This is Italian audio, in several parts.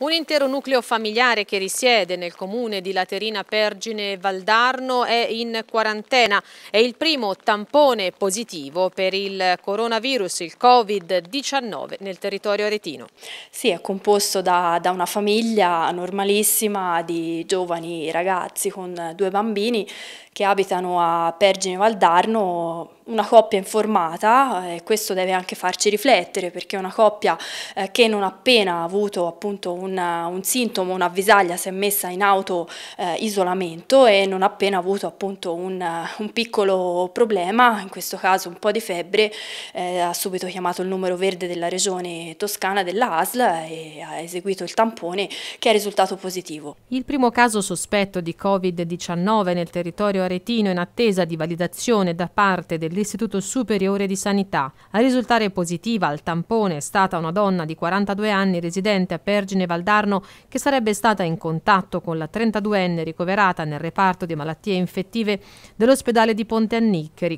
Un intero nucleo familiare che risiede nel comune di Laterina Pergine Valdarno è in quarantena. È il primo tampone positivo per il coronavirus, il Covid-19, nel territorio aretino. Sì, è composto da, da, una famiglia normalissima di giovani ragazzi con due bambini che abitano a Pergine Valdarno una coppia informata eh, e questo deve anche farci riflettere perché una coppia eh, che non appena ha avuto appunto un, un sintomo, un'avvisaglia si è messa in auto eh, isolamento e non appena ha avuto appunto un, un, piccolo problema, in questo caso un po' di febbre, eh, ha subito chiamato il numero verde della regione toscana della ASL e ha eseguito il tampone che è risultato positivo. Il primo caso sospetto di Covid-19 nel territorio aretino in attesa di validazione da parte del dell'Istituto Superiore di Sanità. A risultare positiva al tampone è stata una donna di 42 anni residente a Pergine Valdarno che sarebbe stata in contatto con la 32enne ricoverata nel reparto di malattie infettive dell'ospedale di Ponte a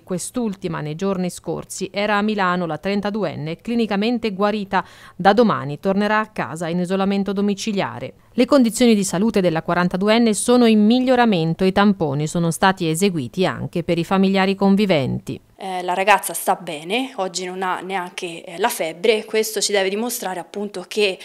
Quest'ultima nei giorni scorsi era a Milano la 32enne clinicamente guarita. Da domani tornerà a casa in isolamento domiciliare. Le condizioni di salute della 42enne sono in miglioramento e i tamponi sono stati eseguiti anche per i familiari conviventi eh, la ragazza sta bene, oggi non ha neanche eh, la febbre, questo ci deve dimostrare appunto che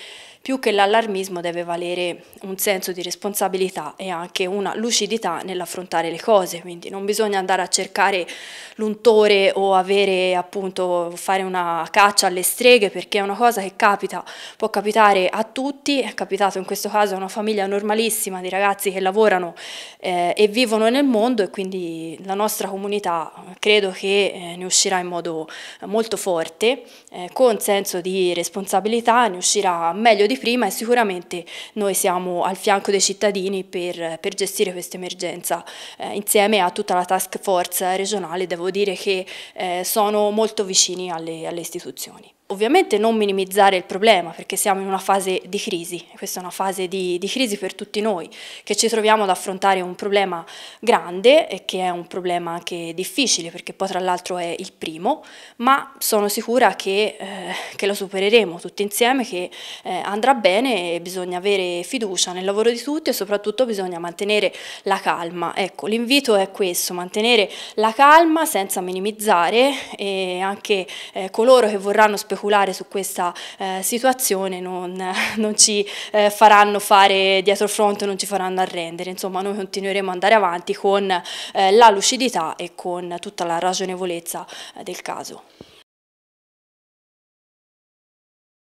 più che l'allarmismo deve valere un senso di responsabilità e anche una lucidità nell'affrontare le cose, quindi non bisogna andare a cercare l'untore o avere appunto fare una caccia alle streghe perché è una cosa che capita, può capitare a tutti, è capitato in questo caso a una famiglia normalissima di ragazzi che lavorano eh, e vivono nel mondo e quindi la nostra comunità credo che eh, ne uscirà in modo molto forte, eh, con senso di responsabilità, ne uscirà meglio di di prima e sicuramente noi siamo al fianco dei cittadini per, per gestire questa emergenza. Eh, insieme a tutta la task force regionale devo dire che eh, sono molto vicini alle, alle istituzioni. Ovviamente non minimizzare il problema perché siamo in una fase di crisi, questa è una fase di, di crisi per tutti noi che ci troviamo ad affrontare un problema grande e che è un problema anche difficile perché poi tra l'altro è il primo, ma sono sicura che, eh, che lo supereremo tutti insieme, che eh, andrà bene e bisogna avere fiducia nel lavoro di tutti e soprattutto bisogna mantenere la calma. Ecco, l'invito è questo, mantenere la calma senza minimizzare e anche eh, coloro che vorranno speculare speculare su questa eh, situazione non, non ci eh, faranno fare dietro fronte, non ci faranno arrendere, insomma noi continueremo ad andare avanti con eh, la lucidità e con tutta la ragionevolezza eh, del caso.